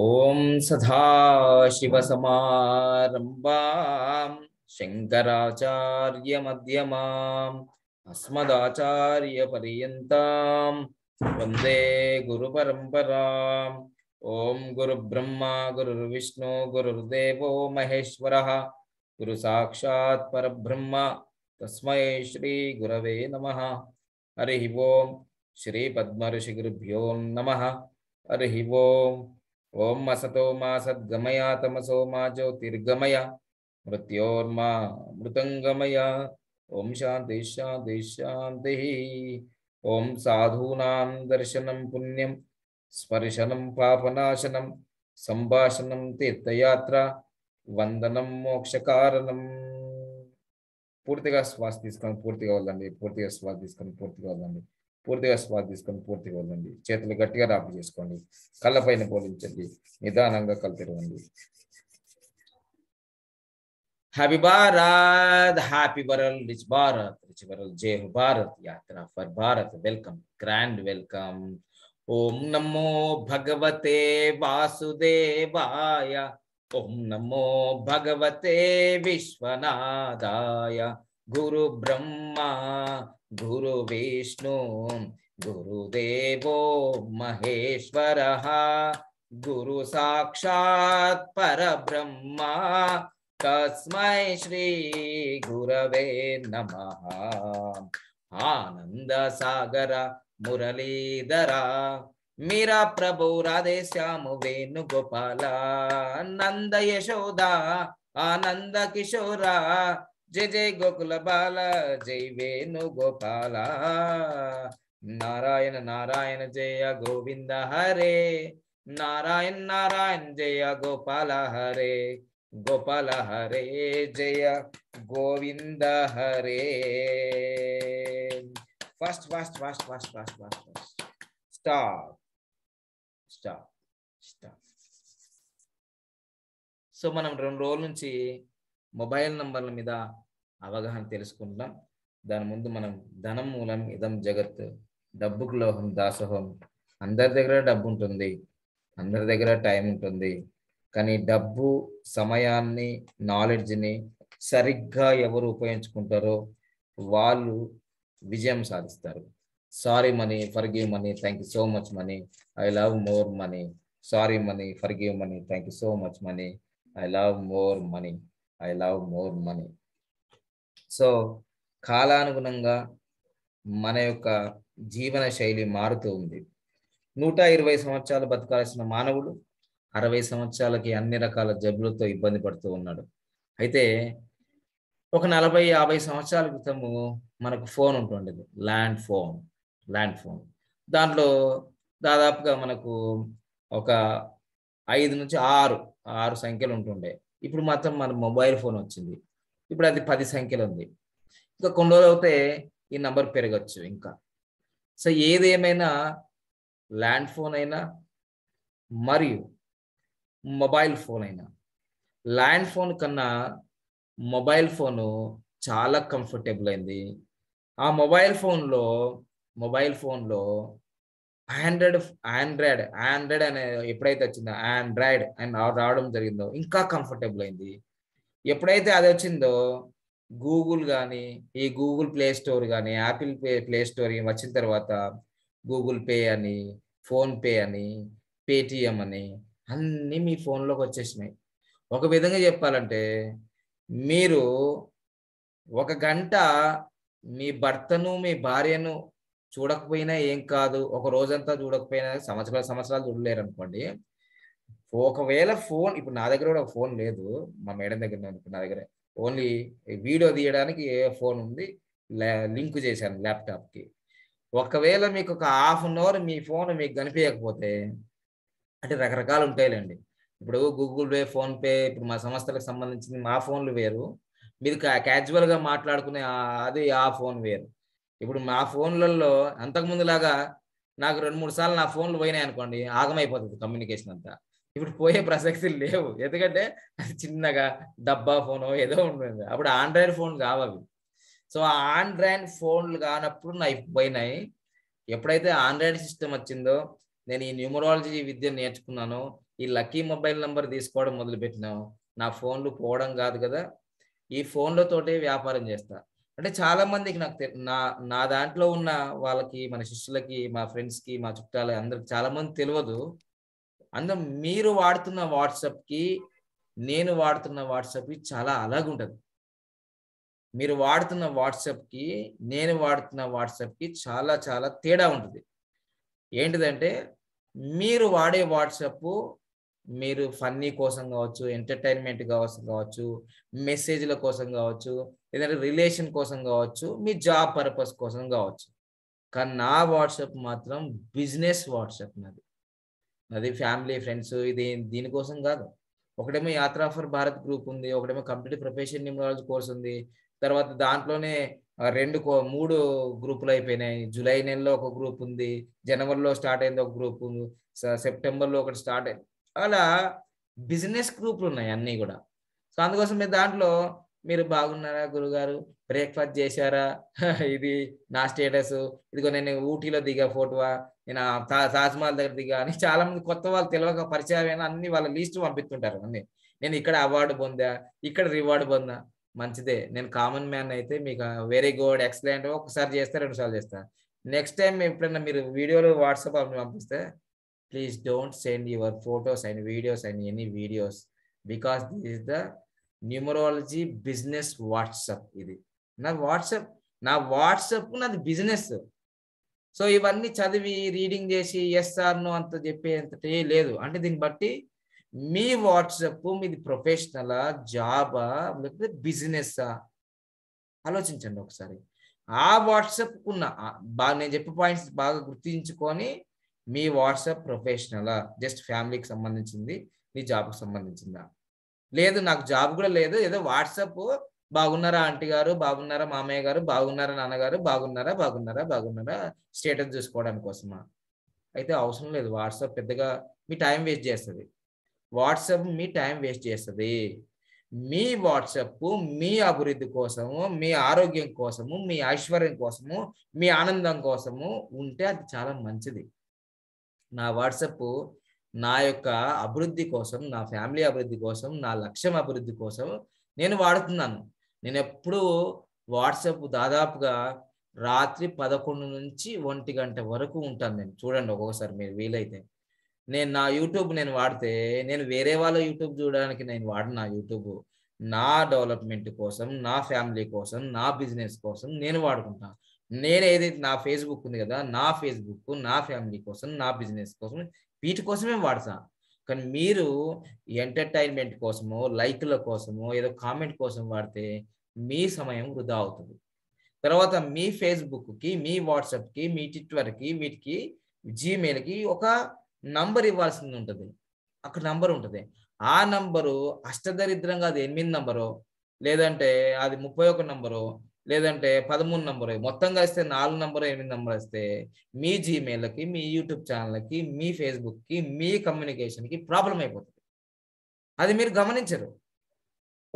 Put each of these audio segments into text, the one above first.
ॐ सदाशिवसमारम्भां शङ्कराचार्यमध्यमाम् अस्मदाचार्यपर्यन्तां वंदे गुरुपरम्पराम् ॐ गुरुब्रह्मा गुरुर्विष्णु गुरुर्देवो महेश्वरः गुरुसाक्षात् परब्रह्म तस्मै श्रीगुरवे नमः हरिः श्री श्रीपद्मऋषिगुरुभ्यो नमः హరి ఓం ఓం అసతో మా సద్గమయ తమసో మా జ్యోతిర్గమయ మృత్యోర్మా మృతంగమయ ఓం శాంతి శాంతి శాంతి ఓం సాధూనాం దర్శనం పుణ్యం స్పర్శనం పాపనాశనం సంభాషణం తీర్థయాత్ర వందనం మోక్షకారణం పూర్తిగా శ్వాస తీసుకొని పూర్తిగా వదలండి పూర్తిగా శ్వాస తీసుకొని పూర్తిగా వదలండి పూర్తిగా శ్వాస తీసుకొని పూర్తిగా వదలండి చేతులు గట్టిగా రాపు చేసుకోండి కళ్ళపైన పోలించండి నిదానంగా కళ్ళు తిరగండి happy Bharat happy world rich Bharat rich world జై భారత్ యాత్ర for Bharat welcome grand welcome ఓం నమో భగవతే వాసుదేవాయ ఓం నమో భగవతే విశ్వనాథాయ గురు బ్రహ్మ गुरु गुरुविष्णु गुरुदेवो महेश्वरः गुरुसाक्षात् परब्रह्मा कस्मै श्रीगुरवे नमः आनन्दसागर मुरलीधरा मीरा प्रभो राधे श्याम वेणुगोपाला नन्द यशोदा किशोरा, జయ జయ గోకుల బాల జై గోపాల నారాయణ నారాయణ జయ గోవింద హరే నారాయణ నారాయణ జయ గోపాల హరే గోపాల హరే జయ Govinda Hare first first first first first first first stop stop stop so మనం రెండు రోజుల నుంచి మొబైల్ నంబర్ల మీద అవగాహన తెలుసుకుంటున్నాం దాని ముందు మనం ధనం మూలం ఇదం జగత్ డబ్బుకు లోహం దాసోహం అందరి దగ్గర డబ్బు ఉంటుంది అందరి దగ్గర టైం ఉంటుంది కానీ డబ్బు సమయాన్ని నాలెడ్జ్ని సరిగ్గా ఎవరు ఉపయోగించుకుంటారో వాళ్ళు విజయం సాధిస్తారు sorry money for give money thank you so much money I love more money sorry money for give money thank you so much money I love more money I love more money so కాలానుగుణంగా మన యొక్క జీవన శైలి మారుతూ ఉంది నూట ఇరవై సంవత్సరాలు బతకాల్సిన మానవుడు అరవై సంవత్సరాలకి అన్ని రకాల జబ్బులతో ఇబ్బంది పడుతూ ఉన్నాడు అయితే ఒక నలభై యాభై సంవత్సరాల క్రితము మనకు ఫోన్ ఉంటుండేది ల్యాండ్ ఫోన్ ల్యాండ్ ఫోన్ దాంట్లో దాదాపుగా మనకు ఒక ఐదు నుంచి ఆరు ఆరు సంఖ్యలు ఉంటుండే ఇప్పుడు మాత్రం మన మొబైల్ ఫోన్ వచ్చింది ఇప్పుడు అది పది సంఖ్యలు ఉంది ఇంకా కొన్ని రోజులు అవుతే ఈ నంబర్ పెరగచ్చు ఇంకా సో ఏదేమైనా ల్యాండ్ ఫోన్ అయినా మరియు మొబైల్ ఫోన్ అయినా ల్యాండ్ ఫోన్ కన్నా మొబైల్ ఫోను చాలా కంఫర్టబుల్ అయింది ఆ మొబైల్ ఫోన్లో మొబైల్ ఫోన్లో ఆండ్రాయిడ్ ఆండ్రాయిడ్ ఆండ్రాయిడ్ అనే ఎప్పుడైతే వచ్చిందో ఆండ్రాయిడ్ అండ్ రావడం జరిగిందో ఇంకా కంఫర్టబుల్ అయింది ఎప్పుడైతే అది వచ్చిందో గూగుల్ కానీ ఈ గూగుల్ ప్లే స్టోర్ కానీ యాపిల్ ప్లే ప్లే స్టోర్ వచ్చిన తర్వాత గూగుల్ పే అని ఫోన్పే అని పేటిఎం అని అన్నీ మీ ఫోన్లోకి వచ్చేసినాయి ఒక విధంగా చెప్పాలంటే మీరు ఒక గంట మీ భర్తను మీ భార్యను చూడకపోయినా ఏం కాదు ఒక రోజంతా చూడకపోయినా సంవత్సరాలు సంవత్సరాలు చూడలేరు అనుకోండి ఒకవేళ ఫోన్ ఇప్పుడు నా దగ్గర కూడా ఫోన్ లేదు మా మేడం దగ్గర నా దగ్గర ఓన్లీ వీడియో తీయడానికి ఏ ఫోన్ ఉంది లింక్ చేశాను ల్యాప్టాప్కి ఒకవేళ మీకు ఒక హాఫ్ అన్ అవర్ మీ ఫోన్ మీకు కనిపించకపోతే అంటే రకరకాలు ఉంటాయిలేండి ఇప్పుడు గూగుల్ పే ఫోన్పే ఇప్పుడు మా సంస్థలకు సంబంధించింది మా ఫోన్లు వేరు మీరు క్యాజువల్గా మాట్లాడుకునే అది ఆ ఫోన్ వేరు ఇప్పుడు మా ఫోన్లలో అంతకుముందులాగా నాకు రెండు మూడు సార్లు నా ఫోన్లు పోయినాయి అనుకోండి ఆగమైపోతుంది కమ్యూనికేషన్ అంతా ఇప్పుడు పోయే ప్రసక్తి లేవు ఎందుకంటే అది చిన్నగా డబ్బా ఫోనో ఏదో ఉంటుంది అప్పుడు ఆండ్రాయిడ్ ఫోన్ కావాలి సో ఆ ఆండ్రాయిడ్ ఫోన్లు కానప్పుడు నా పోయినాయి ఎప్పుడైతే ఆండ్రాయిడ్ సిస్టమ్ వచ్చిందో నేను ఈ న్యూమరాలజీ విద్య నేర్చుకున్నాను ఈ లక్కీ మొబైల్ నెంబర్ తీసుకోవడం పెట్టినాను నా ఫోన్లు పోవడం కాదు కదా ఈ ఫోన్లతోటే వ్యాపారం చేస్తా అంటే చాలా మందికి నాకు నా నా దాంట్లో ఉన్న వాళ్ళకి మన శిష్యులకి మా ఫ్రెండ్స్కి మా చుట్టాలకి అందరికి చాలా మంది తెలియదు అందులో మీరు వాడుతున్న వాట్సాప్కి నేను వాడుతున్న వాట్సాప్కి చాలా అలాగ ఉంటుంది మీరు వాడుతున్న వాట్సాప్కి నేను వాడుతున్న వాట్సాప్కి చాలా చాలా తేడా ఉంటుంది ఏంటిదంటే మీరు వాడే వాట్సాప్ మీరు ఫన్నీ కోసం కావచ్చు ఎంటర్టైన్మెంట్ కోసం కావచ్చు మెసేజ్ల కోసం కావచ్చు లేదంటే రిలేషన్ కోసం కావచ్చు మీ జాబ్ పర్పస్ కోసం కావచ్చు కానీ నా వాట్సాప్ మాత్రం బిజినెస్ వాట్సాప్ నాది అది ఫ్యామిలీ ఫ్రెండ్స్ ఇది దీనికోసం కాదు ఒకటేమో యాత్రా ఫర్ భారత్ గ్రూప్ ఉంది ఒకటేమో కంప్లీట్ ప్రొఫెషన్ న్యూమరాలజీ కోర్స్ ఉంది తర్వాత దాంట్లోనే రెండు మూడు గ్రూపులు అయిపోయినాయి జూలై నెలలో ఒక గ్రూప్ ఉంది జనవరిలో స్టార్ట్ అయింది ఒక గ్రూప్ సెప్టెంబర్లో ఒకటి స్టార్ట్ అయింది అలా బిజినెస్ గ్రూపులు ఉన్నాయి అన్నీ కూడా సో అందుకోసం మీరు దాంట్లో మీరు బాగున్నారా గురుగారు బ్రేక్ఫాస్ట్ చేశారా ఇది నా స్టేటస్ ఇదిగో నేను ఊటీలో దిగా ఫోటోవా నేను తాజ్మహల్ దగ్గర దిగా అని చాలా మంది కొత్త వాళ్ళు తెలియక పరిచయం అన్ని వాళ్ళ లిస్ట్ పంపిస్తుంటారు అన్ని నేను ఇక్కడ అవార్డు పొందా ఇక్కడ రివార్డు పొందా మంచిదే నేను కామన్ మ్యాన్ అయితే మీకు వెరీ గుడ్ ఎక్సలెంట్ ఒకసారి చేస్తా రెండు సార్లు చేస్తా నెక్స్ట్ టైం ఎప్పుడైనా మీరు వీడియోలు వాట్సాప్ పంపిస్తే please don't send your photos and videos and any videos because this is the numerology business WhatsApp ఇది నా వాట్సాప్ నా వాట్సాప్ నాది బిజినెస్ సో ఇవన్నీ చదివి రీడింగ్ చేసి ఎస్ అంత చెప్పేంతటి లేదు అంటే దీన్ని బట్టి మీ వాట్సప్ మీది ప్రొఫెషనలా జాబా లేకపోతే బిజినెస్సా ఆలోచించండి ఒకసారి ఆ ఉన్న బాగా నేను చెప్పే పాయింట్స్ బాగా గుర్తించుకొని మీ వాట్సాప్ ప్రొఫెషనలా జస్ట్ ఫ్యామిలీకి సంబంధించింది మీ జాబ్కి సంబంధించిందా లేదు నాకు జాబ్ కూడా లేదు ఏదో వాట్సాప్ బాగున్నారా ఆంటీ గారు బాగున్నారా మామయ్య గారు బాగున్నారా నాన్నగారు బాగున్నారా బాగున్నారా బాగున్నారా స్టేటస్ చూసుకోవడం కోసమా అయితే అవసరం లేదు వాట్సాప్ పెద్దగా మీ టైం వేస్ట్ చేస్తుంది వాట్సాప్ మీ టైం వేస్ట్ చేస్తుంది మీ వాట్సప్ మీ అభివృద్ధి కోసము మీ ఆరోగ్యం కోసము మీ ఐశ్వర్యం కోసము మీ ఆనందం కోసము ఉంటే అది చాలా మంచిది నా వాట్సప్ నా యొక్క అభివృద్ధి కోసం నా ఫ్యామిలీ అభివృద్ధి కోసం నా లక్ష్యం అభివృద్ధి కోసం నేను వాడుతున్నాను నేను ఎప్పుడు వాట్సాప్ దాదాపుగా రాత్రి పదకొండు నుంచి ఒంటి గంట వరకు ఉంటాను నేను చూడండి ఒక్కొక్కసారి మీరు వీలైతే నేను నా యూట్యూబ్ నేను వాడితే నేను వేరే వాళ్ళ యూట్యూబ్ చూడడానికి నేను వాడిన నా యూట్యూబ్ నా డెవలప్మెంట్ కోసం నా ఫ్యామిలీ కోసం నా బిజినెస్ కోసం నేను వాడుకుంటాను నేను ఏదైతే నా ఫేస్బుక్ ఉంది కదా నా ఫేస్బుక్ నా ఫ్యామిలీ కోసం నా బిజినెస్ కోసం వీటి కోసమే వాడతాను కానీ మీరు ఎంటర్టైన్మెంట్ కోసము లైక్ల కోసము ఏదో కామెంట్ కోసం వాడితే మీ సమయం వృధా అవుతుంది తర్వాత మీ ఫేస్బుక్కి మీ వాట్సాప్కి మీ ట్విట్టర్కి వీటికి జీమెయిల్కి ఒక నంబర్ ఇవ్వాల్సింది ఉంటుంది అక్కడ నంబర్ ఉంటుంది ఆ నంబరు అష్టదరిద్రంగా అది ఎనిమిది నంబరో లేదంటే అది ముప్పై ఒక నంబరో లేదంటే పదమూడు నంబర్ మొత్తం కలిస్తే నాలుగు నంబర్ ఎనిమిది నంబర్ వస్తే మీ జీమెయిల్కి మీ యూట్యూబ్ ఛానల్కి మీ ఫేస్బుక్కి మీ కమ్యూనికేషన్కి ప్రాబ్లం అయిపోతుంది అది మీరు గమనించరు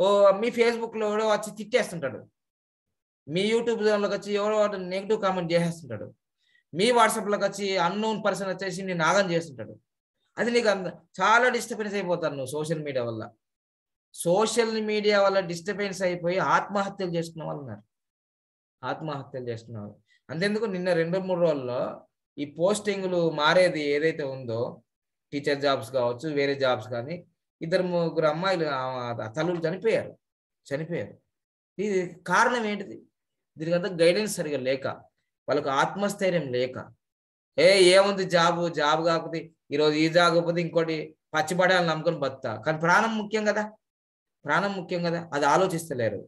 ఓ మీ ఫేస్బుక్లో ఎవడో వచ్చి తిట్టేస్తుంటాడు మీ యూట్యూబ్ ఛానల్కి వచ్చి ఎవడో నెగిటివ్ కామెంట్ చేసేస్తుంటాడు మీ వాట్సాప్లోకి వచ్చి అన్నోన్ పర్సన్ వచ్చేసి నేను నాగం చేస్తుంటాడు అది నీకు అంద చాలా డిస్టర్బెన్స్ అయిపోతాను నువ్వు సోషల్ మీడియా వల్ల సోషల్ మీడియా వల్ల డిస్టర్బెన్స్ అయిపోయి ఆత్మహత్యలు చేసుకున్న వాళ్ళు ఉన్నారు ఆత్మహత్యలు చేస్తున్నారు అంతేందుకు నిన్న రెండు మూడు రోజుల్లో ఈ పోస్టింగ్లు మారేది ఏదైతే ఉందో టీచర్ జాబ్స్ కావచ్చు వేరే జాబ్స్ కానీ ఇద్దరు ముగ్గురు అమ్మాయిలు తల్లులు చనిపోయారు చనిపోయారు ఇది కారణం ఏంటిది దీనికంతా గైడెన్స్ సరిగా లేక వాళ్ళకు ఆత్మస్థైర్యం లేక ఏ ఏముంది జాబ్ జాబ్ కాకపోతే ఈరోజు ఈ జాబ్ కాకపోతే ఇంకోటి పచ్చిపడాలని నమ్ముకొని బతుతా కానీ ప్రాణం ముఖ్యం కదా ప్రాణం ముఖ్యం కదా అది ఆలోచిస్తలేరు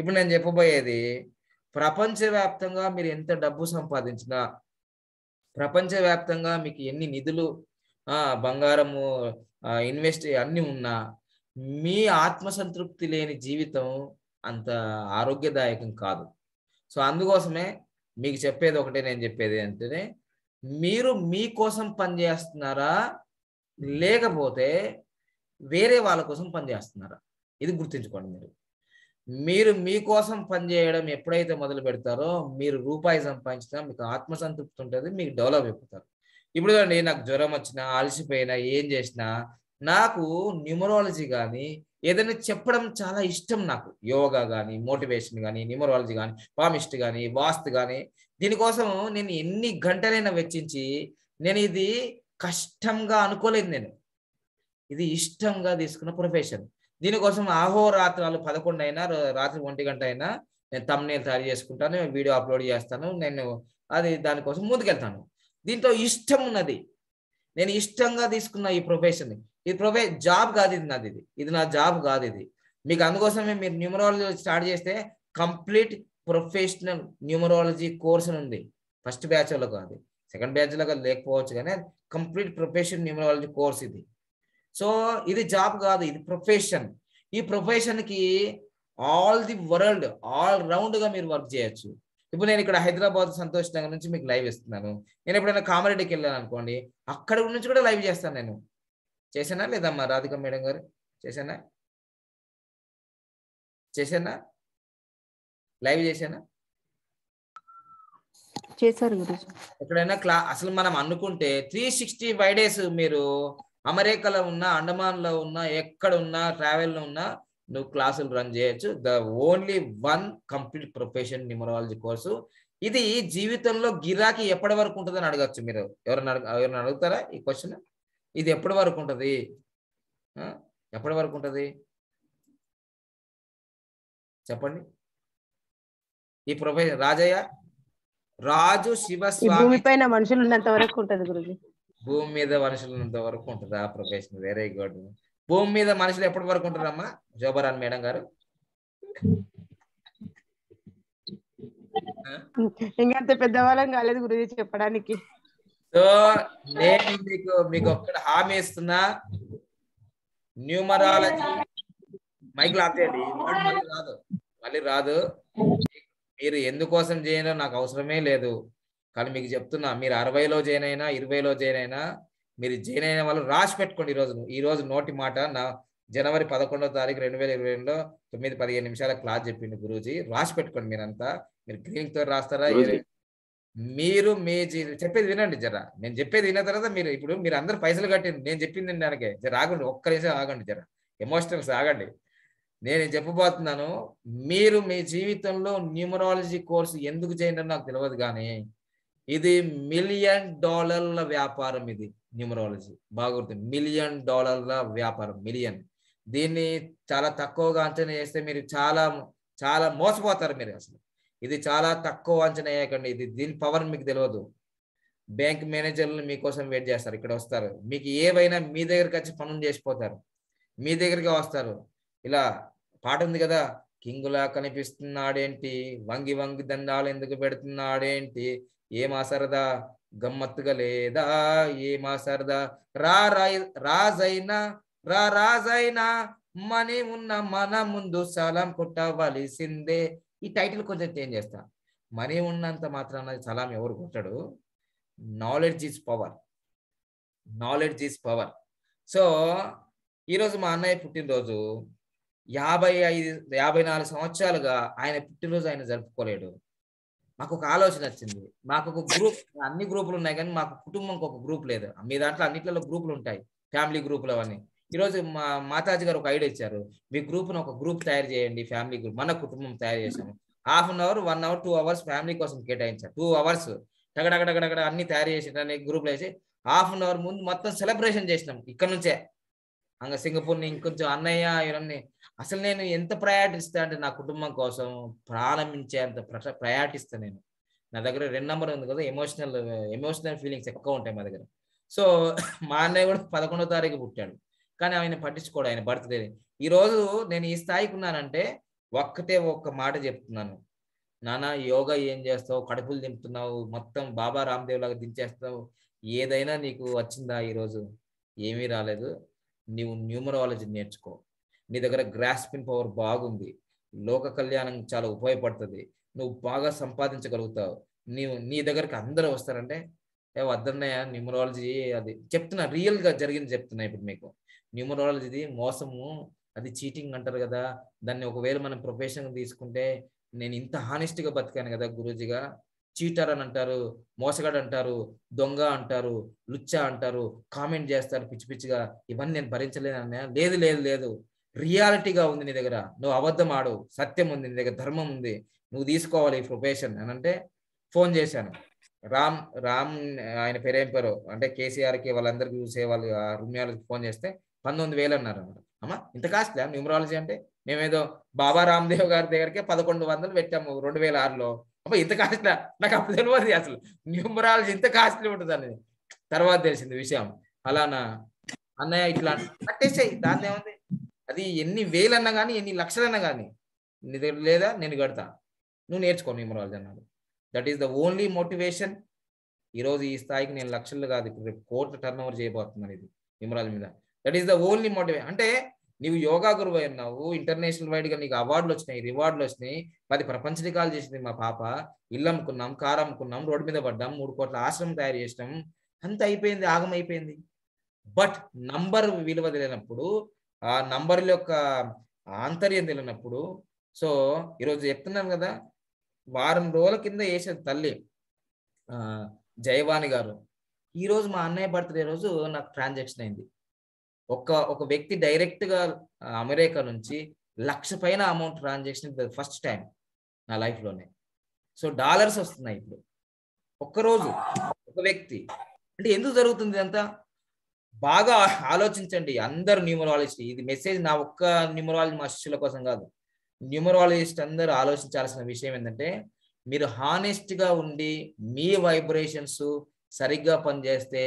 ఇప్పుడు నేను చెప్పబోయేది ప్రపంచవ్యాప్తంగా మీరు ఎంత డబ్బు సంపాదించినా ప్రపంచవ్యాప్తంగా మీకు ఎన్ని నిధులు బంగారము ఇన్వెస్ట్ అన్నీ ఉన్నా మీ ఆత్మసంతృప్తి లేని జీవితం అంత ఆరోగ్యదాయకం కాదు సో అందుకోసమే మీకు చెప్పేది ఒకటే నేను చెప్పేది అంటే మీరు మీకోసం పనిచేస్తున్నారా లేకపోతే వేరే వాళ్ళ కోసం పనిచేస్తున్నారా ఇది గుర్తుంచుకోండి మీరు మీరు మీకోసం పనిచేయడం ఎప్పుడైతే మొదలు పెడతారో మీరు రూపాయి సంపాదించినా మీకు ఆత్మసంతృప్తి ఉంటుంది మీకు డెవలప్ అయిపోతారు ఇప్పుడు చూడండి నాకు జ్వరం వచ్చినా అలసిపోయినా ఏం చేసినా నాకు న్యూమరాలజీ కానీ ఏదైనా చెప్పడం చాలా ఇష్టం నాకు యోగా కానీ మోటివేషన్ కానీ న్యూమరాలజీ కానీ పామిస్ట్ కానీ వాస్తు కానీ దీనికోసం నేను ఎన్ని గంటలైనా వెచ్చించి నేను ఇది కష్టంగా అనుకోలేదు నేను ఇది ఇష్టంగా తీసుకున్న ప్రొఫెషన్ దీనికోసం ఆహోరాత్రాలు పదకొండు అయినా రాత్రి ఒంటి గంట అయినా నేను తమ్నేలు తయారు చేసుకుంటాను వీడియో అప్లోడ్ చేస్తాను నేను అది దానికోసం ముందుకెళ్తాను దీంతో ఇష్టం ఉన్నది నేను ఇష్టంగా తీసుకున్న ఈ ప్రొఫెషన్ ఈ ప్రొఫె జాబ్ కాదు ఇది నాది ఇది ఇది నా జాబ్ కాదు ఇది మీకు అందుకోసమే మీరు న్యూమరాలజీ స్టార్ట్ చేస్తే కంప్లీట్ ప్రొఫెషనల్ న్యూమరాలజీ కోర్స్ ఉంది ఫస్ట్ బ్యాచ్లో కాదు సెకండ్ బ్యాచ్లో కాదు లేకపోవచ్చు కానీ కంప్లీట్ ప్రొఫెషనల్ న్యూమరాలజీ కోర్స్ ఇది సో ఇది జాబ్ కాదు ఇది ప్రొఫెషన్ ఈ ప్రొఫెషన్కి ఆల్ ది వరల్డ్ ఆల్ రౌండ్గా మీరు వర్క్ చేయొచ్చు ఇప్పుడు నేను ఇక్కడ హైదరాబాద్ సంతోష్ నగర్ నుంచి మీకు లైవ్ ఇస్తున్నాను నేను ఎప్పుడైనా కామారెడ్డికి వెళ్ళాను అనుకోండి అక్కడ నుంచి కూడా లైవ్ చేస్తాను నేను చేశానా లేదమ్మా రాధిక మేడం గారు చేశానా చేశానా లైవ్ చేశానా చేశారు ఎక్కడైనా క్లా అసలు మనం అనుకుంటే త్రీ సిక్స్టీ ఫైవ్ డేస్ మీరు అమెరికాలో ఉన్నా అండమాన్లో ఉన్నా ఎక్కడ ఉన్నా ట్రావెల్లో ఉన్నా నువ్వు క్లాసులు రన్ చేయొచ్చు the only one complete profession numerology course ఇది జీవితంలో గిరాకీ ఎప్పటి వరకు ఉంటుందని అడగచ్చు మీరు ఎవరైనా ఎవరైనా అడుగుతారా ఈ క్వశ్చన్ ఇది ఎప్పటి వరకు ఉంటుంది ఎప్పటి వరకు ఉంటుంది చెప్పండి ఈ ప్రొఫెషన్ రాజయ్య రాజు శివస్వామి మనుషులు ఉన్నంత వరకు ఉంటుంది గురుజీ భూమి మీద మనుషులు ఉన్నంత వరకు ఉంటుందా ప్రొఫెషన్ వెరీ గుడ్ భూమి మీద మనుషులు ఎప్పటి వరకు ఉంటారమ్మా జోబరాన్ మేడం గారు ఇంకంత పెద్దవాళ్ళం కాలేదు గురించి చెప్పడానికి సో నేను మీకు మీకు ఒక్కడ హామీ ఇస్తున్నా న్యూమరాలజీ మైక్ ఆఫ్ మళ్ళీ రాదు మళ్ళీ రాదు మీరు ఎందుకోసం చేయాలో నాకు అవసరమే లేదు కానీ మీకు చెప్తున్నా మీరు అరవైలో జాయిన్ అయినా ఇరవైలో జాయిన్ అయినా మీరు జైన్ అయిన వాళ్ళు రాసి పెట్టుకోండి ఈ రోజు ఈ రోజు నోటి మాట నా జనవరి పదకొండో తారీఖు రెండు వేల ఇరవై రెండులో తొమ్మిది పదిహేను నిమిషాల క్లాస్ చెప్పింది గురూజీ రాసి పెట్టుకోండి మీరంతా మీరు గ్రీన్ తో రాస్తారా మీరు మీ చెప్పేది వినండి జర నేను చెప్పేది విన్న తర్వాత మీరు ఇప్పుడు మీరు అందరు పైసలు కట్టింది నేను చెప్పింది దానికి జర ఆగండి నిమిషం ఆగండి జర ఎమోషనల్స్ ఆగండి నేను చెప్పబోతున్నాను మీరు మీ జీవితంలో న్యూమరాలజీ కోర్సు ఎందుకు చేయండి నాకు తెలియదు కానీ ఇది మిలియన్ డాలర్ల వ్యాపారం ఇది న్యూమరాలజీ బాగుంది మిలియన్ డాలర్ల వ్యాపారం మిలియన్ దీన్ని చాలా తక్కువగా అంచనా చేస్తే మీరు చాలా చాలా మోసపోతారు మీరు అసలు ఇది చాలా తక్కువ అంచనా వేయకండి ఇది దీని పవర్ మీకు తెలియదు బ్యాంక్ మేనేజర్లు మీకోసం వెయిట్ చేస్తారు ఇక్కడ వస్తారు మీకు ఏవైనా మీ దగ్గరికి వచ్చి పనులు చేసిపోతారు మీ దగ్గరికి వస్తారు ఇలా పాట ఉంది కదా కింగులా కనిపిస్తున్నాడేంటి వంగి వంగి దండాలు ఎందుకు పెడుతున్నాడేంటి ఏమా సరదా గమ్మత్తుగా లేదా ఏమా సరదా రా రాజైనా రా రాజైనా మనీ ఉన్న మన ముందు సలాం కొట్టవలసిందే ఈ టైటిల్ కొంచెం చేంజ్ చేస్తా మనీ ఉన్నంత మాత్రాన సలాం ఎవరు కొట్టడు knowledge is power knowledge is power so ఈరోజు మా అన్నయ్య పుట్టినరోజు యాభై ఐదు యాభై నాలుగు సంవత్సరాలుగా ఆయన పుట్టినరోజు ఆయన జరుపుకోలేడు మాకు ఒక ఆలోచన వచ్చింది మాకు ఒక గ్రూప్ అన్ని గ్రూపులు ఉన్నాయి కానీ మాకు కుటుంబంకి ఒక గ్రూప్ లేదు మీ దాంట్లో అన్నిట్లలో గ్రూపులు ఉంటాయి ఫ్యామిలీ గ్రూపులు అవన్నీ ఈరోజు మా మాతాజీ గారు ఒక ఐడియా ఇచ్చారు మీ గ్రూప్ను ఒక గ్రూప్ తయారు చేయండి ఫ్యామిలీ గ్రూప్ మన కుటుంబం తయారు చేశాము half an hour one hour two hours family కోసం కేటాయించారు టూ అవర్స్ టగడగడగడగడ అన్ని తయారు చేసిన గ్రూప్లు వేసి హాఫ్ అన్ అవర్ ముందు మొత్తం సెలబ్రేషన్ చేసినాం ఇక్కడ నుంచే అంగ సింగపూర్ని ఇంకొంచెం అన్నయ్య ఇవన్నీ అసలు నేను ఎంత ప్రయాటిస్తా అంటే నా కుటుంబం కోసం ప్రారంభించేంత ప్రయాటిస్తాను నేను నా దగ్గర రెండు నెంబర్ ఉంది కదా ఎమోషనల్ ఎమోషనల్ ఫీలింగ్స్ ఎక్కువ ఉంటాయి మా దగ్గర సో మా అన్నయ్య కూడా పదకొండో తారీఖు పుట్టాడు కానీ ఆయన పట్టించుకోడు ఆయన బర్త్డే ఈరోజు నేను ఈ స్థాయికి ఉన్నానంటే ఒక్కటే ఒక్క మాట చెప్తున్నాను నాన్న యోగా ఏం చేస్తావు కడుపులు దింపుతున్నావు మొత్తం బాబా రామ్దేవ్ లాగా దించేస్తావు ఏదైనా నీకు వచ్చిందా ఈరోజు ఏమీ రాలేదు నీవు న్యూమరాలజీ నేర్చుకో నీ దగ్గర గ్రాస్పింగ్ పవర్ బాగుంది లోక కళ్యాణం చాలా ఉపయోగపడుతుంది నువ్వు బాగా సంపాదించగలుగుతావు నీవు నీ దగ్గరికి అందరూ వస్తారంటే ఏ వద్దన్నయ్య న్యూమరాలజీ అది చెప్తున్నా రియల్గా జరిగింది చెప్తున్నా ఇప్పుడు మీకు న్యూమరాలజీది మోసము అది చీటింగ్ అంటారు కదా దాన్ని ఒకవేళ మనం ప్రొఫెషన్ తీసుకుంటే నేను ఇంత హానెస్ట్గా బతికాను కదా గురూజీగా చీటర్ అని అంటారు మోసగాడు అంటారు దొంగ అంటారు లుచ్చ అంటారు కామెంట్ చేస్తారు పిచ్చి పిచ్చిగా ఇవన్నీ నేను భరించలేనన్నా లేదు లేదు లేదు రియాలిటీగా ఉంది నీ దగ్గర నువ్వు అబద్ధం ఆడు సత్యం ఉంది నీ దగ్గర ధర్మం ఉంది నువ్వు తీసుకోవాలి ఈ ప్రొఫెషన్ అని అంటే ఫోన్ చేశాను రామ్ రామ్ ఆయన పేరేం పేరు అంటే కేసీఆర్కి వాళ్ళందరికీ చూసే వాళ్ళు ఆ రూమ్యాలకి ఫోన్ చేస్తే పంతొమ్మిది వేలు అన్నారు అన్నమాట అమ్మా ఇంత కాస్ట్లే న్యూమరాలజీ అంటే మేమేదో బాబా రామ్దేవ్ గారి దగ్గరికి పదకొండు వందలు పెట్టాము రెండు వేల ఆరులో అమ్మ ఇంత కాస్ట్లా నాకు అప్పుడు తెలియదు అసలు న్యూమరాలజీ ఇంత కాస్ట్లీ ఉంటుంది అనేది తర్వాత తెలిసింది విషయం అలానా అన్నయ్య ఇట్లా కట్టేసాయి దాన్ని ఏముంది అది ఎన్ని వేలన్నా కానీ ఎన్ని లక్షలన్నా కానీ లేదా నేను కడతా నువ్వు నేర్చుకో నిమరాజు అన్నాడు that is the only motivation ఈరోజు ఈ స్థాయికి నేను లక్షలు కాదు ఇప్పుడు రేపు కోట్లు టర్న్ ఓవర్ చేయబోతున్నాను ఇది నిమరాజు మీద that is the only motivation అంటే నీవు యోగా గురువు ఉన్నావు ఇంటర్నేషనల్ వైడ్గా నీకు అవార్డులు వచ్చినాయి రివార్డులు వచ్చినాయి పది ప్రపంచ రికాలు చేసింది మా పాప ఇల్లు అమ్ముకున్నాం కారు అమ్ముకున్నాం రోడ్డు మీద పడ్డాం మూడు కోట్ల ఆశ్రమం తయారు చేసినాం అంత అయిపోయింది ఆగమైపోయింది బట్ నంబర్ విలువ తెలియనప్పుడు ఆ నంబర్ల యొక్క ఆంతర్యం తెలియనప్పుడు సో ఈరోజు చెప్తున్నాను కదా వారం రోజుల కింద వేసేది తల్లి జయవాణి గారు ఈరోజు మా అన్నయ్య బర్త్డే రోజు నాకు ట్రాన్సాక్షన్ అయింది ఒక ఒక వ్యక్తి డైరెక్ట్గా అమెరికా నుంచి లక్ష పైన అమౌంట్ ట్రాన్సాక్షన్ ఫస్ట్ టైం నా లైఫ్లోనే సో డాలర్స్ వస్తున్నాయి ఇప్పుడు ఒక్కరోజు ఒక వ్యక్తి అంటే ఎందుకు జరుగుతుంది అంతా బాగా ఆలోచించండి అందరు న్యూమరాలజిస్ట్ ఇది మెసేజ్ నా ఒక్క న్యూమరాలజీ మాస్టర్ల కోసం కాదు న్యూమరాలజిస్ట్ అందరు ఆలోచించాల్సిన విషయం ఏంటంటే మీరు హానెస్ట్గా ఉండి మీ వైబ్రేషన్స్ సరిగ్గా పనిచేస్తే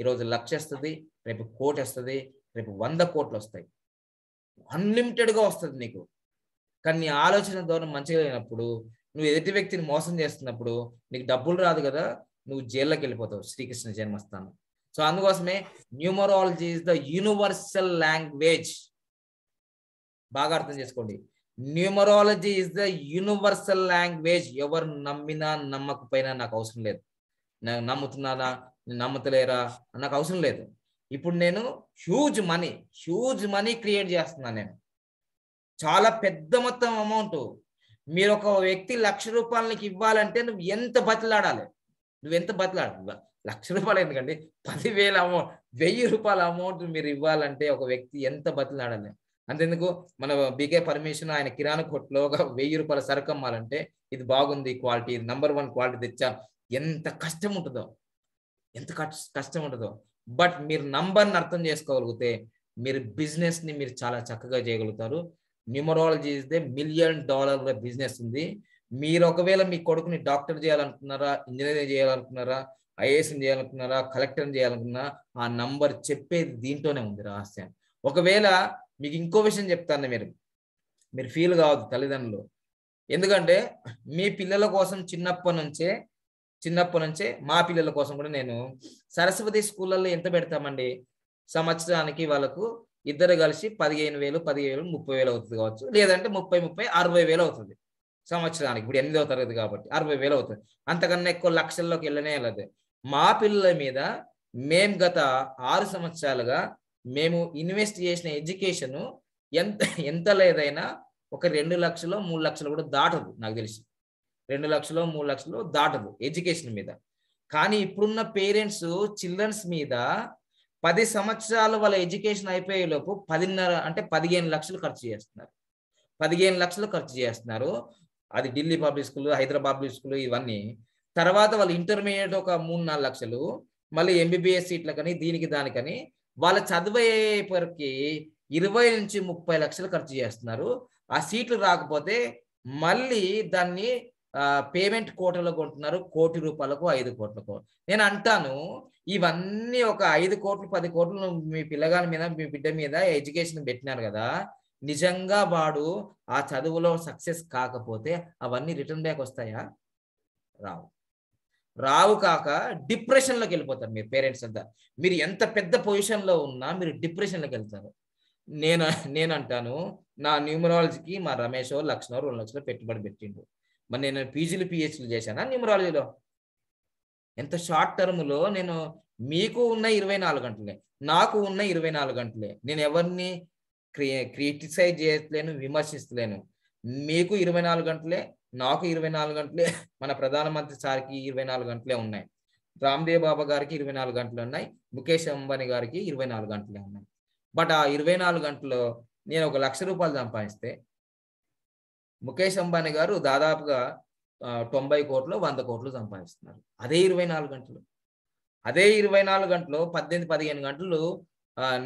ఈరోజు లక్ష వస్తుంది రేపు కోటి వస్తుంది రేపు వంద కోట్లు వస్తాయి అన్లిమిటెడ్గా వస్తుంది నీకు కానీ నీ ఆలోచన ద్వారా మంచిగా లేనప్పుడు నువ్వు ఎదుటి వ్యక్తిని మోసం చేస్తున్నప్పుడు నీకు డబ్బులు రాదు కదా నువ్వు జైల్లోకి వెళ్ళిపోతావు శ్రీకృష్ణ జన్మస్థానం సో అందుకోసమే numerology is the universal language బాగా అర్థం చేసుకోండి numerology is the universal language ఎవరు నమ్మినా నమ్మకపోయినా నాకు అవసరం లేదు నమ్ముతున్నారా నమ్మతలేరా నాకు అవసరం లేదు ఇప్పుడు నేను huge money huge money create చేస్తున్నాను నేను చాలా పెద్ద మొత్తం అమౌంట్ మీరు ఒక వ్యక్తి లక్ష రూపాయలకి ఇవ్వాలంటే నువ్వు ఎంత బతిలాడాలి నువ్వు ఎంత బతిలాడాలి లక్ష రూపాయలు ఎందుకండి పదివేల అమౌంట్ వెయ్యి రూపాయల అమౌంట్ మీరు ఇవ్వాలంటే ఒక వ్యక్తి ఎంత బతిలాడాలి అంతెందుకు మన బీకే పర్మిషన్ ఆయన కిరాణా కొట్లో ఒక వెయ్యి రూపాయల సరుకు అమ్మాలంటే ఇది బాగుంది క్వాలిటీ నంబర్ వన్ క్వాలిటీ తెచ్చా ఎంత కష్టం ఉంటుందో ఎంత కష్టం ఉంటుందో బట్ మీరు నంబర్ని అర్థం చేసుకోగలిగితే మీరు బిజినెస్ని మీరు చాలా చక్కగా చేయగలుగుతారు న్యూమరాలజీ ఇస్తే మిలియన్ డాలర్ల బిజినెస్ ఉంది మీరు ఒకవేళ మీ కొడుకుని డాక్టర్ చేయాలనుకున్నారా ఇంజనీరింగ్ చేయాలనుకున్నారా ఐఏఎస్ చేయాలనుకున్నారా కలెక్టర్ని చేయాలనుకున్నా ఆ నంబర్ చెప్పేది దీంట్లోనే ఉంది రహస్యం ఒకవేళ మీకు ఇంకో విషయం చెప్తాను మీరు మీరు ఫీల్ కావద్దు తల్లిదండ్రులు ఎందుకంటే మీ పిల్లల కోసం చిన్నప్పటి నుంచే చిన్నప్పటి నుంచే మా పిల్లల కోసం కూడా నేను సరస్వతి స్కూళ్ళల్లో ఎంత పెడతామండి సంవత్సరానికి వాళ్ళకు ఇద్దరు కలిసి పదిహేను వేలు పదిహేను ముప్పై వేలు అవుతుంది కావచ్చు లేదంటే ముప్పై ముప్పై అరవై వేలు అవుతుంది సంవత్సరానికి ఇప్పుడు ఎనిమిదవ తరగతి కాబట్టి అరవై వేలు అవుతుంది అంతకన్నా ఎక్కువ లక్షల్లోకి వెళ్ళనే వెళ్ళదు మా పిల్లల మీద మేము గత ఆరు సంవత్సరాలుగా మేము ఇన్వెస్ట్ చేసిన ఎడ్యుకేషన్ ఎంత ఎంత లేదైనా ఒక రెండు లక్షలు మూడు లక్షలు కూడా దాటదు నాకు తెలిసి రెండు లక్షలు మూడు లక్షలు దాటదు ఎడ్యుకేషన్ మీద కానీ ఇప్పుడున్న పేరెంట్స్ చిల్డ్రన్స్ మీద పది సంవత్సరాలు వాళ్ళ ఎడ్యుకేషన్ అయిపోయే లోపు పదిన్నర అంటే పదిహేను లక్షలు ఖర్చు చేస్తున్నారు పదిహేను లక్షలు ఖర్చు చేస్తున్నారు అది Delhi public school Hyderabad public school ఇవన్నీ తర్వాత వాళ్ళు ఇంటర్మీడియట్ ఒక మూడు నాలుగు లక్షలు మళ్ళీ ఎంబీబీఎస్ సీట్లకని దీనికి దానికని వాళ్ళ చదివేపరికి ఇరవై నుంచి ముప్పై లక్షలు ఖర్చు చేస్తున్నారు ఆ సీట్లు రాకపోతే మళ్ళీ దాన్ని పేమెంట్ కోటలు కొంటున్నారు కోటి రూపాయలకు ఐదు కోట్లకు నేను అంటాను ఇవన్నీ ఒక ఐదు కోట్లు పది కోట్లు మీ పిల్లగాని మీద మీ బిడ్డ మీద ఎడ్యుకేషన్ పెట్టినారు కదా నిజంగా వాడు ఆ చదువులో సక్సెస్ కాకపోతే అవన్నీ రిటర్న్ బ్యాక్ వస్తాయా రావు రావు కాక డిప్రెషన్లోకి వెళ్ళిపోతారు మీరు పేరెంట్స్ అంతా మీరు ఎంత పెద్ద పొజిషన్లో ఉన్నా మీరు డిప్రెషన్లోకి వెళ్తారు నేను అంటాను నా న్యూమరాలజీకి మా రమేష్ లక్షణం రెండు లక్షలు పెట్టుబడి పెట్టిండు మరి నేను పీజీలు పిహెచ్లు చేశానా న్యూమరాలజీలో ఎంత షార్ట్ టర్మ్లో నేను మీకు ఉన్న ఇరవై నాలుగు గంటలే నాకు ఉన్న ఇరవై నాలుగు గంటలే నేను ఎవరిని క్రిటిసైజ్ చేయలేను విమర్శిస్తలేను మీకు ఇరవై నాలుగు గంటలే నాకు ఇరవై నాలుగు గంటలే మన ప్రధానమంత్రి సార్కి ఇరవై నాలుగు గంటలే ఉన్నాయి రామ్దేవ్ బాబా గారికి ఇరవై నాలుగు గంటలు ఉన్నాయి ముఖేష్ అంబానీ గారికి ఇరవై నాలుగు గంటలే ఉన్నాయి బట్ ఆ ఇరవై నాలుగు గంటల్లో నేను ఒక లక్ష రూపాయలు సంపాదిస్తే ముఖేష్ అంబానీ గారు దాదాపుగా తొంభై కోట్లు వంద కోట్లు సంపాదిస్తున్నారు అదే ఇరవై నాలుగు గంటలు అదే ఇరవై నాలుగు గంటలు పద్దెనిమిది పదిహేను గంటలు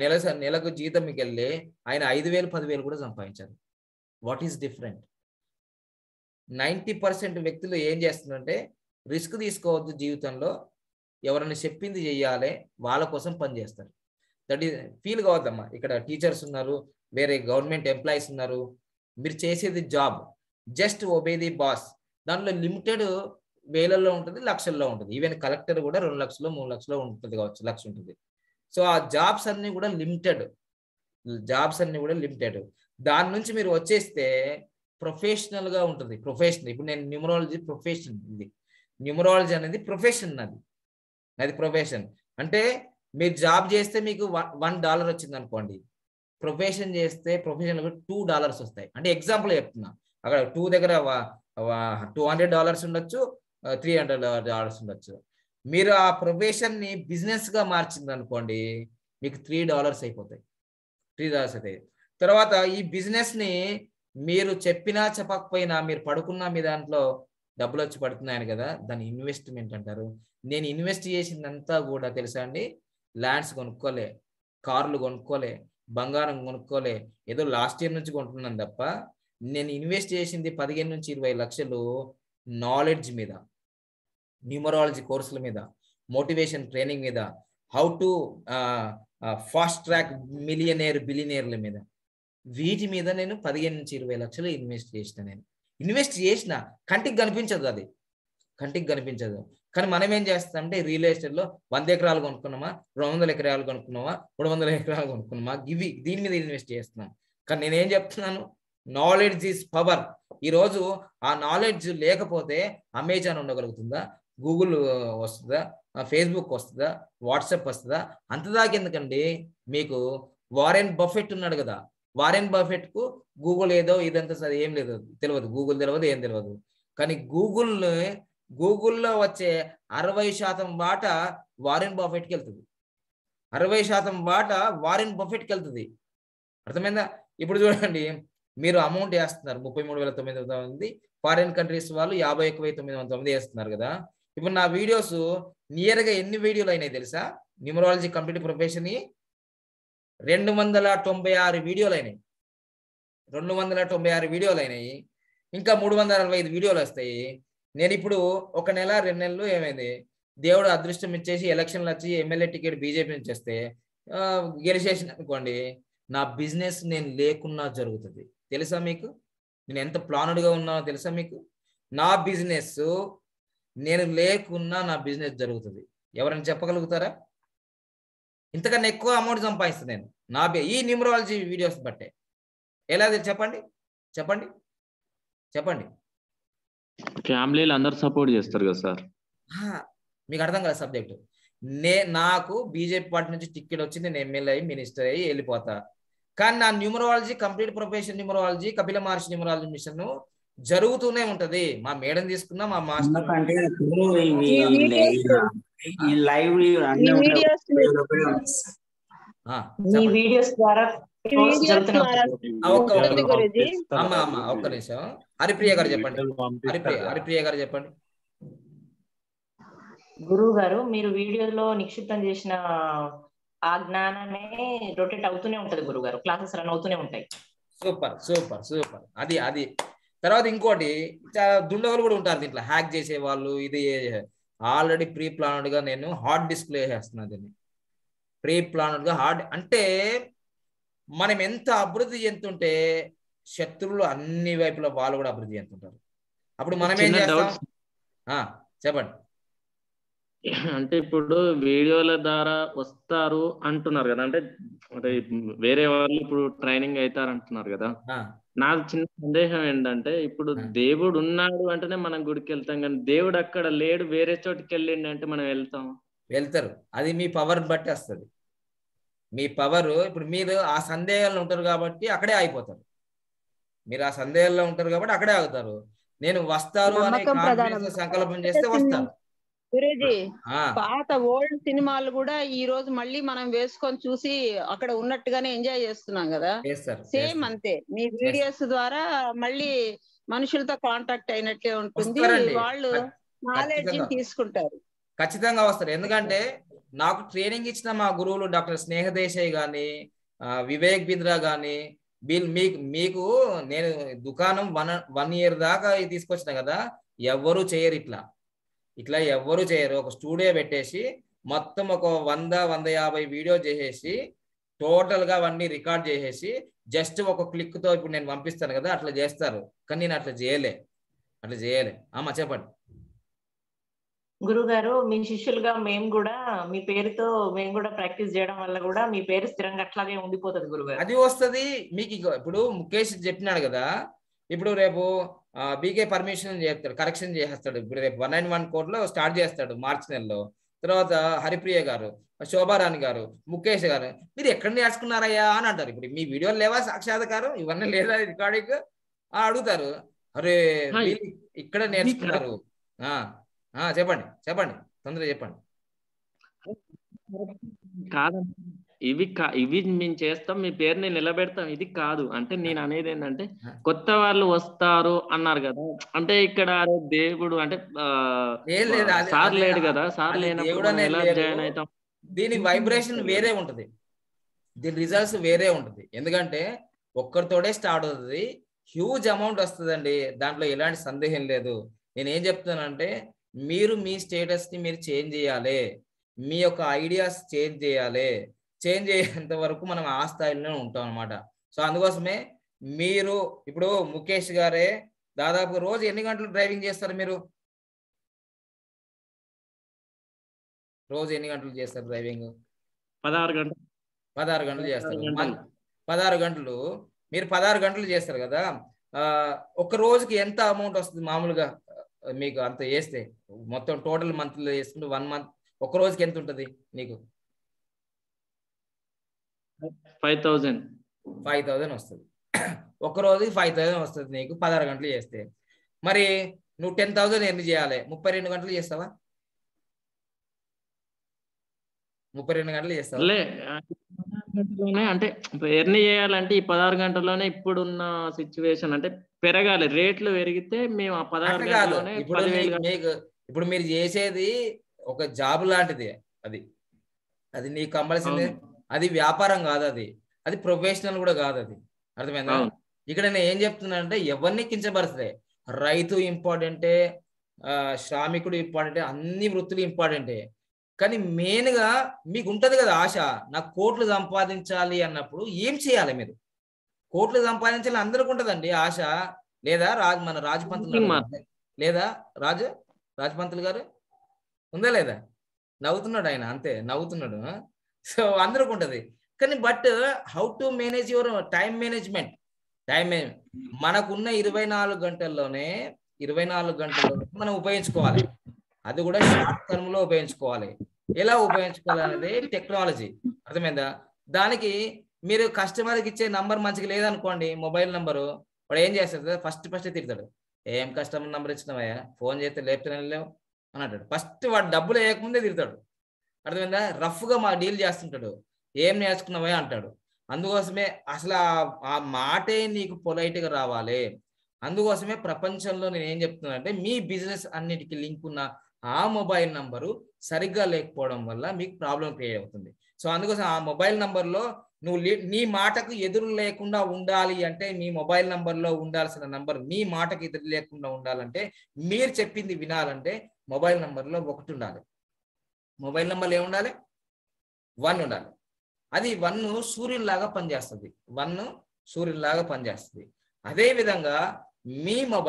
నెల నెలకు జీతం వెళ్ళి ఆయన ఐదు వేలు పదివేలు కూడా సంపాదించారు what is different ninety percent వ్యక్తులు ఏం చేస్తుందంటే రిస్క్ తీసుకోవద్దు జీవితంలో ఎవరైనా చెప్పింది చేయాలి వాళ్ళ కోసం పనిచేస్తారు దట్ ఈ ఫీల్ కావద్దమ్మా ఇక్కడ టీచర్స్ ఉన్నారు వేరే గవర్నమెంట్ ఎంప్లాయీస్ ఉన్నారు మీరు చేసేది జాబ్ జస్ట్ ఒబేది బాస్ దానిలో లిమిటెడ్ వేలల్లో ఉంటుంది లక్షల్లో ఉంటుంది ఈవెన్ కలెక్టర్ కూడా రెండు లక్షలు మూడు లక్షలు ఉంటుంది కావచ్చు లక్ష ఉంటుంది సో ఆ జాబ్స్ అన్ని కూడా లిమిటెడ్ జాబ్స్ అన్ని కూడా లిమిటెడ్ దాని నుంచి మీరు వచ్చేస్తే ప్రొఫెషనల్ గా ఉంటుంది ప్రొఫెషనల్ ఇప్పుడు నేను న్యూమరాలజీ ప్రొఫెషన్ ఇది న్యూమరాలజీ అనేది ప్రొఫెషన్ అది అది ప్రొఫెషన్ అంటే మీరు జాబ్ చేస్తే మీకు వన్ డాలర్ వచ్చింది అనుకోండి ప్రొఫెషన్ చేస్తే ప్రొఫెషనల్ టూ డాలర్స్ వస్తాయి అంటే ఎగ్జాంపుల్ చెప్తున్నా అక్కడ టూ దగ్గర టూ హండ్రెడ్ డాలర్స్ ఉండొచ్చు త్రీ హండ్రెడ్ డాలర్స్ ఉండొచ్చు మీరు ఆ ప్రొఫెషన్ని బిజినెస్గా మార్చింది అనుకోండి మీకు త్రీ డాలర్స్ అయిపోతాయి త్రీ డాలర్స్ అయితే తర్వాత ఈ బిజినెస్ని మీరు చెప్పినా చెప్పకపోయినా మీరు పడుకున్నా మీ దాంట్లో డబ్బులు వచ్చి పడుతున్నాయని కదా దాని ఇన్వెస్ట్మెంట్ అంటారు నేను ఇన్వెస్ట్ చేసిందంతా కూడా తెలుసా అండి ల్యాండ్స్ కొనుక్కోలే కార్లు కొనుక్కోలే బంగారం కొనుక్కోలే ఏదో లాస్ట్ ఇయర్ నుంచి కొంటున్నాను తప్ప నేను ఇన్వెస్ట్ చేసింది పదిహేను నుంచి ఇరవై లక్షలు నాలెడ్జ్ మీద న్యూమరాలజీ కోర్సుల మీద మోటివేషన్ ట్రైనింగ్ మీద how to fast track millionaire బిలినేర్ల మీద వీటి మీద నేను పదిహేను నుంచి ఇరవై లక్షలు ఇన్వెస్ట్ చేసిన నేను ఇన్వెస్ట్ చేసిన కంటికి కనిపించదు అది కంటికి కనిపించదు కానీ మనం ఏం చేస్తామంటే రియల్ ఎస్టేట్లో వంద ఎకరాలు కొనుక్కున్నామా రెండు వందల ఎకరాలు కొనుక్కున్నామా మూడు వందల ఎకరాలు కొనుక్కున్నామా ఇవి దీని మీద ఇన్వెస్ట్ చేస్తున్నాం కానీ నేనేం చెప్తున్నాను నాలెడ్జ్ ఈజ్ పవర్ ఈరోజు ఆ నాలెడ్జ్ లేకపోతే అమెజాన్ ఉండగలుగుతుందా గూగుల్ వస్తుందా ఫేస్బుక్ వస్తుందా వాట్సాప్ వస్తుందా అంత దాకా ఎందుకండి మీకు వారెన్ బఫెట్ ఉన్నాడు కదా వారెన్ బఫెట్ కు గూగుల్ ఏదో ఇదంతా సరే ఏం లేదు తెలియదు గూగుల్ తెలియదు ఏం తెలియదు కానీ గూగుల్ గూగుల్లో వచ్చే అరవై శాతం వాట వారెన్ బఫెట్కి వెళ్తుంది అరవై శాతం వాట వారెన్ బఫెట్కి వెళ్తుంది అర్థమైందా ఇప్పుడు చూడండి మీరు అమౌంట్ వేస్తున్నారు ముప్పై మూడు వేల తొమ్మిది వందల మంది ఫారిన్ కంట్రీస్ వాళ్ళు యాభై ఒక వెయ్యి తొమ్మిది వందల తొమ్మిది వేస్తున్నారు కదా ఇప్పుడు నా వీడియోస్ నియర్గా ఎన్ని వీడియోలు అయినాయి తెలుసా న్యూమరాలజీ కంప్లీట్ ప్రొఫెషన్ రెండు వందల తొంభై ఆరు వీడియోలు అయినాయి రెండు వందల తొంభై ఆరు వీడియోలు అయినాయి ఇంకా మూడు వందల అరవై ఐదు వీడియోలు వస్తాయి నేను ఇప్పుడు ఒక నెల రెండు నెలలు ఏమైంది దేవుడు అదృష్టం ఇచ్చేసి ఎలక్షన్లు వచ్చి ఎమ్మెల్యే టికెట్ బీజేపీ నుంచి వస్తే గెలిచేసిన అనుకోండి నా బిజినెస్ నేను లేకున్నా జరుగుతుంది తెలుసా మీకు నేను ఎంత ప్లానుడ్గా ఉన్నానో తెలుసా మీకు నా బిజినెస్ నేను లేకున్నా నా బిజినెస్ జరుగుతుంది ఎవరైనా చెప్పగలుగుతారా ఇంతకన్నా ఎక్కువ అమౌంట్ సంపాదిస్తుంది నేను నా ఈ న్యూమరాలజీ వీడియోస్ బట్టే ఎలా చెప్పండి చెప్పండి చెప్పండి ఫ్యామిలీలు అందరు సపోర్ట్ చేస్తారు కదా సార్ మీకు అర్థం కదా సబ్జెక్ట్ నే నాకు బీజేపీ పార్టీ నుంచి టిక్కెట్ వచ్చింది నేను ఎమ్మెల్యే అయ్యి మినిస్టర్ అయ్యి వెళ్ళిపోతా కానీ నా numerology complete profession numerology Kapila Maharshi numerology mission జరుగుతూనే ఉంటది మా మేడం తీసుకున్నా మా మాస్టర్ ఒక్క నిమిషం హరిప్రియ గారు చెప్పండి హరిప్రియ హరిప్రియ గారు చెప్పండి గురువు గారు మీరు వీడియోలో నిక్షిప్తం చేసిన ఆ జ్ఞానమే రొటేట్ అవుతూనే ఉంటది గురువు గారు క్లాసెస్ రన్ అవుతూనే ఉంటాయి సూపర్ సూపర్ సూపర్ అది అది తర్వాత ఇంకోటి దుండగులు కూడా ఉంటారు దీంట్లో హ్యాక్ చేసే వాళ్ళు ఇది ఆల్రెడీ ప్రీ ప్లాన్డ్ గా నేను హార్డ్ డిస్ప్లే చేస్తున్నా దీన్ని ప్రీ ప్లాన్డ్ గా హార్డ్ అంటే మనం ఎంత అభివృద్ధి చెందుతుంటే శత్రువులు అన్ని వైపుల వాళ్ళు కూడా అభివృద్ధి చెందుతుంటారు అప్పుడు మనం ఏం చేస్తాం చెప్పండి అంటే ఇప్పుడు వీడియోల ద్వారా వస్తారు అంటున్నారు కదా అంటే అంటే వేరే వాళ్ళు ఇప్పుడు ట్రైనింగ్ అవుతారు అంటున్నారు కదా నాకు చిన్న సందేహం ఏంటంటే ఇప్పుడు దేవుడు ఉన్నాడు అంటేనే మనం గుడికి వెళ్తాం కానీ దేవుడు అక్కడ లేడు వేరే చోటికి వెళ్ళిండి అంటే మనం వెళ్తాం వెళ్తారు అది మీ పవర్ బట్టి వస్తుంది మీ పవర్ ఇప్పుడు మీరు ఆ సందేహాలు ఉంటారు కాబట్టి అక్కడే ఆగిపోతారు మీరు ఆ సందేహాల్లో ఉంటారు కాబట్టి అక్కడే ఆగుతారు నేను వస్తారు అనే సంకల్పం చేస్తే వస్తారు గురేజీ పాత ఓల్డ్ సినిమాలు కూడా ఈ రోజు మళ్ళీ మనం వేసుకొని చూసి అక్కడ ఉన్నట్టుగానే ఎంజాయ్ చేస్తున్నాం కదా సేమ్ అంతే మీ వీడియోస్ ద్వారా మళ్ళీ మనుషులతో కాంటాక్ట్ అయినట్లే ఉంటుంది వాళ్ళు నాలెడ్జ్ తీసుకుంటారు ఖచ్చితంగా వస్తారు ఎందుకంటే నాకు ట్రైనింగ్ ఇచ్చిన మా గురువులు డాక్టర్ స్నేహదేశాయ్ గాని వివేక్ బింద్రా గాని మీకు మీకు నేను దుకాణం వన్ వన్ ఇయర్ దాకా తీసుకొచ్చిన కదా ఎవరు చేయరు ఇట్లా ఇట్లా ఎవ్వరు చేయరు ఒక స్టూడియో పెట్టేసి మొత్తం ఒక వంద వంద యాభై వీడియో చేసేసి టోటల్గా అవన్నీ రికార్డ్ చేసేసి జస్ట్ ఒక క్లిక్తో ఇప్పుడు నేను పంపిస్తాను కదా అట్లా చేస్తారు కానీ నేను అట్లా చేయలే అట్లా చేయలే అమ్మా చెప్పండి గురుగారు మీ శిష్యులుగా మేము కూడా మీ పేరుతో మేము కూడా ప్రాక్టీస్ చేయడం వల్ల కూడా మీ పేరు స్థిరంగా అట్లాగే ఉండిపోతుంది గురుగారు అది వస్తుంది మీకు ఇప్పుడు ముఖేష్ చెప్పినాడు కదా ఇప్పుడు రేపు బీకే పర్మిషన్ చేస్తాడు కరెక్షన్ చేసేస్తాడు ఇప్పుడు రేపు వన్ నైన్ వన్ కోర్టులో స్టార్ట్ చేస్తాడు మార్చి నెలలో తర్వాత హరిప్రియ గారు శోభారాణి గారు ముఖేష్ గారు మీరు ఎక్కడ నేర్చుకున్నారయ్యా అని అంటారు ఇప్పుడు మీ వీడియోలు లేవా గారు ఇవన్నీ లేదా రికార్డింగ్ అడుగుతారు అరే ఇక్కడ నేర్చుకున్నారు చెప్పండి చెప్పండి తొందరగా చెప్పండి కాదండి ఇవి ఇవి మేము చేస్తాం మీ పేరుని నిలబెడతాం ఇది కాదు అంటే నేను అనేది ఏంటంటే కొత్త వాళ్ళు వస్తారు అన్నారు కదా అంటే ఇక్కడ దేవుడు అంటే సార్ లేడు కదా సార్ లేనప్పుడు జాయిన్ అవుతాం దీని వైబ్రేషన్ వేరే ఉంటది దీని రిజల్ట్స్ వేరే ఉంటది ఎందుకంటే ఒక్కరితోడే స్టార్ట్ అవుతుంది హ్యూజ్ అమౌంట్ వస్తుందండి దాంట్లో ఎలాంటి సందేహం లేదు నేను ఏం చెప్తున్నానంటే మీరు మీ స్టేటస్ ని మీరు చేంజ్ చేయాలి మీ యొక్క ఐడియాస్ చేంజ్ చేయాలి చేంజ్ అయ్యేంత వరకు మనం ఆ స్థాయిలోనే ఉంటాం అనమాట సో అందుకోసమే మీరు ఇప్పుడు ముఖేష్ గారే దాదాపు రోజు ఎన్ని గంటలు డ్రైవింగ్ చేస్తారు మీరు రోజు ఎన్ని గంటలు చేస్తారు డ్రైవింగ్ పదహారు గంటలు పదహారు గంటలు చేస్తారు పదహారు గంటలు మీరు పదహారు గంటలు చేస్తారు కదా ఒక రోజుకి ఎంత అమౌంట్ వస్తుంది మామూలుగా మీకు అంత వేస్తే మొత్తం టోటల్ మంత్లో వేసుకుంటే వన్ మంత్ ఒక రోజుకి ఎంత ఉంటుంది నీకు ఫైవ్ థౌసండ్ ఫైవ్ థౌసండ్ వస్తుంది ఒక రోజు ఫైవ్ థౌసండ్ వస్తుంది నీకు పదహారు గంటలు చేస్తే మరి నువ్వు టెన్ థౌసండ్ ఎన్ని చేయాలి ముప్పై రెండు గంటలు చేస్తావా ముప్పై రెండు గంటలు చేస్తావా అంటే ఎన్ని చేయాలంటే ఈ పదహారు గంటల్లోనే ఇప్పుడున్న సిచ్యువేషన్ అంటే పెరగాలి రేట్లు పెరిగితే మేము ఆ పదహారు గంటల్లోనే మీకు ఇప్పుడు మీరు చేసేది ఒక జాబ్ లాంటిది అది అది నీకు కంపల్సరీ అది వ్యాపారం కాదు అది అది ప్రొఫెషనల్ కూడా కాదు అది అర్థమైంది ఇక్కడ నేను ఏం అంటే ఎవరిని కించపరచలే రైతు ఇంపార్టెంటే శ్రామికుడు ఇంపార్టెంటే అన్ని వృత్తులు ఇంపార్టెంటే కానీ మెయిన్గా మీకు ఉంటుంది కదా ఆశ నాకు కోట్లు సంపాదించాలి అన్నప్పుడు ఏం చేయాలి మీరు కోట్లు సంపాదించాలి అందరికి ఉంటుందండి ఆశ లేదా రాజు మన రాజపంతులు లేదా రాజు రాజపంతులు గారు ఉందా లేదా నవ్వుతున్నాడు ఆయన అంతే నవ్వుతున్నాడు సో అందరికి ఉంటుంది కానీ but how to manage your time management time మనకున్న ఇరవై నాలుగు గంటల్లోనే ఇరవై నాలుగు గంటల్లోనే మనం ఉపయోగించుకోవాలి అది కూడా షార్ట్ టర్మ్ లో ఉపయోగించుకోవాలి ఎలా ఉపయోగించుకోవాలి అనేది టెక్నాలజీ అర్థమైందా దానికి మీరు కస్టమర్కి ఇచ్చే నంబర్ మంచిగా లేదనుకోండి మొబైల్ నంబరు వాడు ఏం చేస్తాడు ఫస్ట్ ఫస్ట్ తిడతాడు ఏం కస్టమర్ నంబర్ ఇచ్చినవయ్యా ఫోన్ చేస్తే లేపుతానే లేవు అని అంటాడు ఫస్ట్ వాడు డబ్బులు వేయకముందే తిడతాడు అర్థమైందా రఫ్ గా మా డీల్ చేస్తుంటాడు ఏం నేర్చుకున్నావే అంటాడు అందుకోసమే అసలు ఆ మాటే నీకు పొలైట్ గా రావాలి అందుకోసమే ప్రపంచంలో నేను ఏం చెప్తున్నానంటే మీ బిజినెస్ అన్నిటికీ లింక్ ఉన్న ఆ మొబైల్ నంబరు సరిగ్గా లేకపోవడం వల్ల మీకు ప్రాబ్లం క్రియేట్ అవుతుంది సో అందుకోసం ఆ మొబైల్ నంబర్లో నువ్వు నీ మాటకు ఎదురు లేకుండా ఉండాలి అంటే మీ మొబైల్ నంబర్లో ఉండాల్సిన నంబర్ మీ మాటకు ఎదురు లేకుండా ఉండాలంటే మీరు చెప్పింది వినాలంటే మొబైల్ నంబర్లో ఒకటి ఉండాలి మొబైల్ నెంబర్లు ఏమి ఉండాలి వన్ ఉండాలి అది వన్ సూర్యునిలాగా పనిచేస్తుంది వన్ సూర్యునిలాగా పనిచేస్తుంది అదేవిధంగా మీ మొబైల్